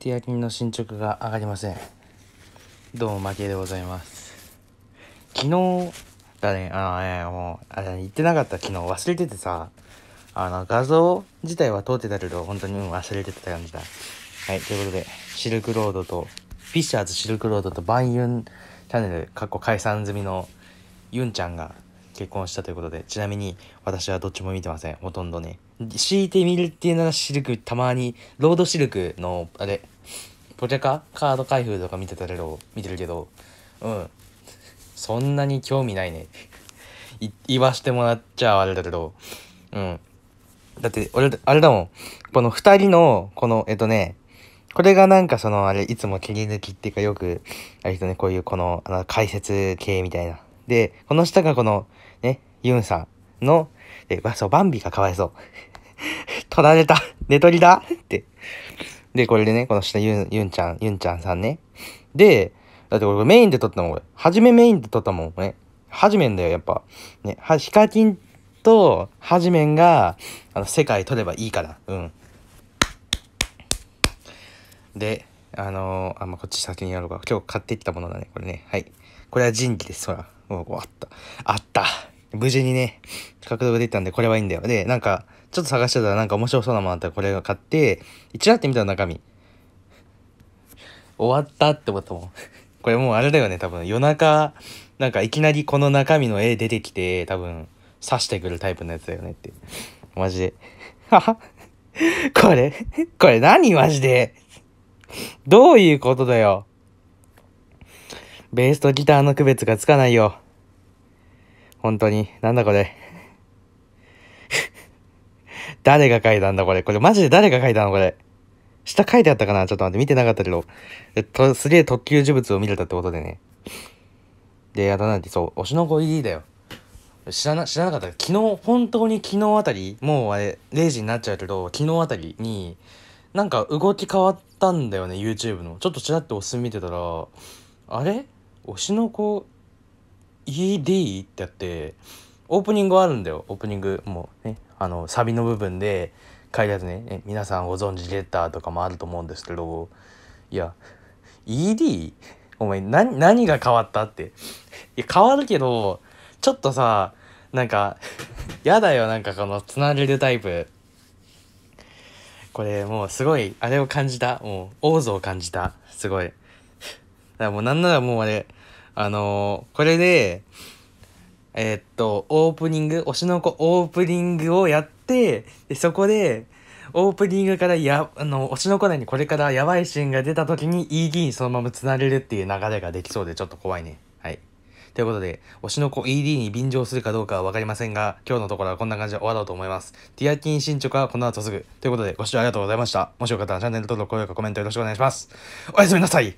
手焼きの進捗が上がりませんどうも負けでございます昨日だねあのねもうあれ言ってなかった昨日忘れててさあの画像自体は通ってたけど本当に忘れてた感じだはいということでシルクロードとフィッシャーズシルクロードとバンユンチャンネルっこ解散済みのユンちゃんが結婚したということで、ちなみに私はどっちも見てません。ほとんどね。強いてみるっていうのはシルク、たまに、ロードシルクの、あれ、ポチャカカード開封とか見てたけど、見てるけど、うん。そんなに興味ないね。い言わしてもらっちゃあれだけど、うん。だって、俺、あれだもん。この二人の、この、えっとね、これがなんかその、あれ、いつも切り抜きっていうかよく、あれ人ね、こういうこの、あの、解説系みたいな。で、この下がこの、ね、ユンさんの、わ、そう、バンビがかわいそう。取られた寝取りだって。で、これでね、この下ユン、ユンちゃん、ユンちゃんさんね。で、だってこれメインで撮ったもん、俺。はじめメインで撮ったもん、ね。はじめんだよ、やっぱ。ね、は、ヒカキンと、はじめんが、あの、世界撮ればいいから。うん。で、あのー、あ、まあ、こっち先にやろうか。今日買ってきたものだね、これね。はい。これは人気です、ほら。もうあった。あった無事にね、獲得できたんで、これはいいんだよ。で、なんか、ちょっと探してたらなんか面白そうなものあったらこれを買って、一覧ってみたら中身。終わったって思ったもん。これもうあれだよね、多分夜中、なんかいきなりこの中身の絵出てきて、多分刺してくるタイプのやつだよねって。マジで。はこれ、これ何マジで。どういうことだよ。ベースとギターの区別がつかないよ。本当に。なんだこれ。誰が書いたんだこれ。これマジで誰が書いたのこれ。下書いてあったかなちょっと待って、見てなかったけど。とすげえ特級呪物を見れたってことでね。で、やだなんて、そう、推しの子 ED だよ。知らな、知らなかった。昨日、本当に昨日あたり、もうあれ、0時になっちゃうけど、昨日あたりに、なんか動き変わったんだよね、YouTube の。ちょっとちらっとおすすめ見てたら、あれ推しの子 ED ってあってオープニングあるんだよオープニングもうねあのサビの部分で書いてあるねえ皆さんご存知レターとかもあると思うんですけどいや ED お前何何が変わったっていや変わるけどちょっとさなんかやだよなんかこのつなげるタイプこれもうすごいあれを感じたもう王座を感じたすごいからもうなんならもうあれ、あのー、これで、えー、っと、オープニング、推しの子オープニングをやって、でそこで、オープニングからや、あの、推しの子内にこれからやばいシーンが出た時に ED にそのまま繋げるっていう流れができそうでちょっと怖いね。はい。ということで、推しの子 ED に便乗するかどうかはわかりませんが、今日のところはこんな感じで終わろうと思います。ティアキン進捗はこの後すぐ。ということで、ご視聴ありがとうございました。もしよかったらチャンネル登録、高評価、コメントよろしくお願いします。おやすみなさい